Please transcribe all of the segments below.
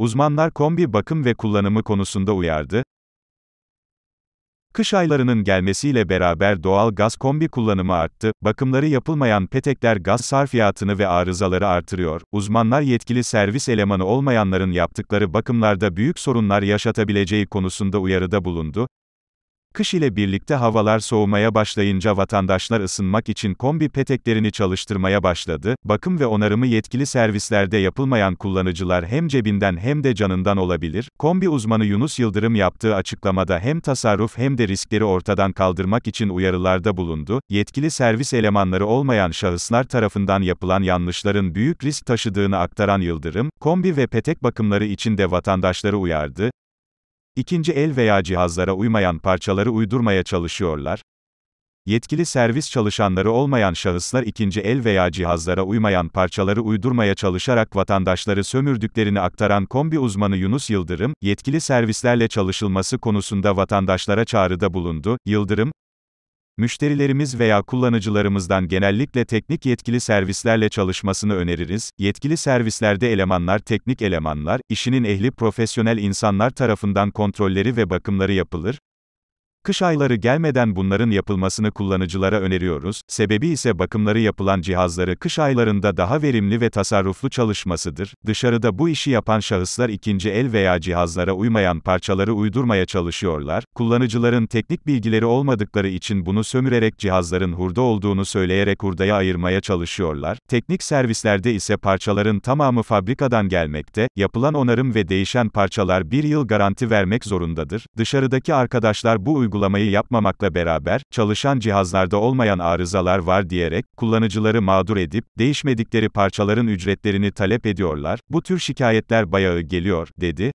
Uzmanlar kombi bakım ve kullanımı konusunda uyardı. Kış aylarının gelmesiyle beraber doğal gaz kombi kullanımı arttı, bakımları yapılmayan petekler gaz sarfiyatını ve arızaları artırıyor. Uzmanlar yetkili servis elemanı olmayanların yaptıkları bakımlarda büyük sorunlar yaşatabileceği konusunda uyarıda bulundu. Kış ile birlikte havalar soğumaya başlayınca vatandaşlar ısınmak için kombi peteklerini çalıştırmaya başladı. Bakım ve onarımı yetkili servislerde yapılmayan kullanıcılar hem cebinden hem de canından olabilir. Kombi uzmanı Yunus Yıldırım yaptığı açıklamada hem tasarruf hem de riskleri ortadan kaldırmak için uyarılarda bulundu. Yetkili servis elemanları olmayan şahıslar tarafından yapılan yanlışların büyük risk taşıdığını aktaran Yıldırım, kombi ve petek bakımları için de vatandaşları uyardı. İkinci el veya cihazlara uymayan parçaları uydurmaya çalışıyorlar. Yetkili servis çalışanları olmayan şahıslar ikinci el veya cihazlara uymayan parçaları uydurmaya çalışarak vatandaşları sömürdüklerini aktaran kombi uzmanı Yunus Yıldırım, yetkili servislerle çalışılması konusunda vatandaşlara çağrıda bulundu. Yıldırım, Müşterilerimiz veya kullanıcılarımızdan genellikle teknik yetkili servislerle çalışmasını öneririz. Yetkili servislerde elemanlar teknik elemanlar, işinin ehli profesyonel insanlar tarafından kontrolleri ve bakımları yapılır, Kış ayları gelmeden bunların yapılmasını kullanıcılara öneriyoruz, sebebi ise bakımları yapılan cihazları kış aylarında daha verimli ve tasarruflu çalışmasıdır. Dışarıda bu işi yapan şahıslar ikinci el veya cihazlara uymayan parçaları uydurmaya çalışıyorlar. Kullanıcıların teknik bilgileri olmadıkları için bunu sömürerek cihazların hurda olduğunu söyleyerek hurdaya ayırmaya çalışıyorlar. Teknik servislerde ise parçaların tamamı fabrikadan gelmekte, yapılan onarım ve değişen parçalar bir yıl garanti vermek zorundadır. Dışarıdaki arkadaşlar bu uygulamayı yapmamakla beraber, çalışan cihazlarda olmayan arızalar var diyerek, kullanıcıları mağdur edip, değişmedikleri parçaların ücretlerini talep ediyorlar, bu tür şikayetler bayağı geliyor, dedi.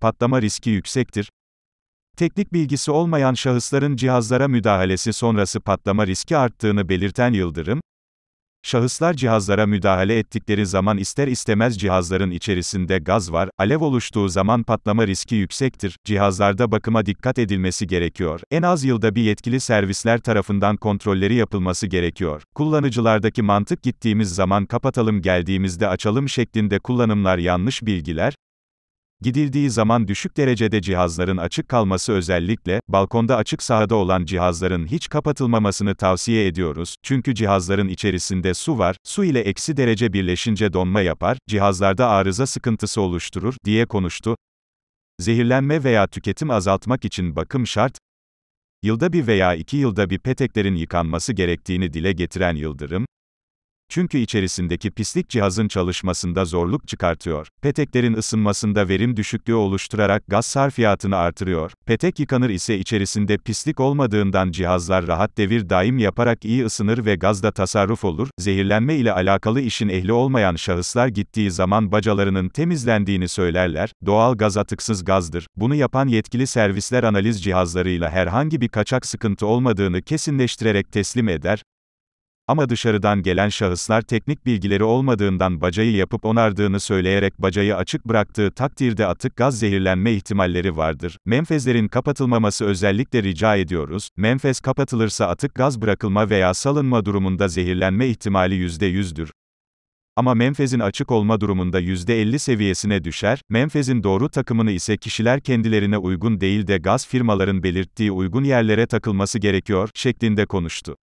Patlama riski yüksektir, Teknik bilgisi olmayan şahısların cihazlara müdahalesi sonrası patlama riski arttığını belirten Yıldırım, Şahıslar cihazlara müdahale ettikleri zaman ister istemez cihazların içerisinde gaz var, alev oluştuğu zaman patlama riski yüksektir, cihazlarda bakıma dikkat edilmesi gerekiyor, en az yılda bir yetkili servisler tarafından kontrolleri yapılması gerekiyor, kullanıcılardaki mantık gittiğimiz zaman kapatalım geldiğimizde açalım şeklinde kullanımlar yanlış bilgiler, Gidildiği zaman düşük derecede cihazların açık kalması özellikle, balkonda açık sahada olan cihazların hiç kapatılmamasını tavsiye ediyoruz, çünkü cihazların içerisinde su var, su ile eksi derece birleşince donma yapar, cihazlarda arıza sıkıntısı oluşturur, diye konuştu. Zehirlenme veya tüketim azaltmak için bakım şart, yılda bir veya iki yılda bir peteklerin yıkanması gerektiğini dile getiren Yıldırım, çünkü içerisindeki pislik cihazın çalışmasında zorluk çıkartıyor. Peteklerin ısınmasında verim düşüklüğü oluşturarak gaz sarfiyatını artırıyor. Petek yıkanır ise içerisinde pislik olmadığından cihazlar rahat devir daim yaparak iyi ısınır ve gazda tasarruf olur. Zehirlenme ile alakalı işin ehli olmayan şahıslar gittiği zaman bacalarının temizlendiğini söylerler. Doğal gaz atıksız gazdır. Bunu yapan yetkili servisler analiz cihazlarıyla herhangi bir kaçak sıkıntı olmadığını kesinleştirerek teslim eder. Ama dışarıdan gelen şahıslar teknik bilgileri olmadığından bacayı yapıp onardığını söyleyerek bacayı açık bıraktığı takdirde atık gaz zehirlenme ihtimalleri vardır. Menfezlerin kapatılmaması özellikle rica ediyoruz. Menfez kapatılırsa atık gaz bırakılma veya salınma durumunda zehirlenme ihtimali %100'dür ama menfezin açık olma durumunda %50 seviyesine düşer, menfezin doğru takımını ise kişiler kendilerine uygun değil de gaz firmaların belirttiği uygun yerlere takılması gerekiyor, şeklinde konuştu.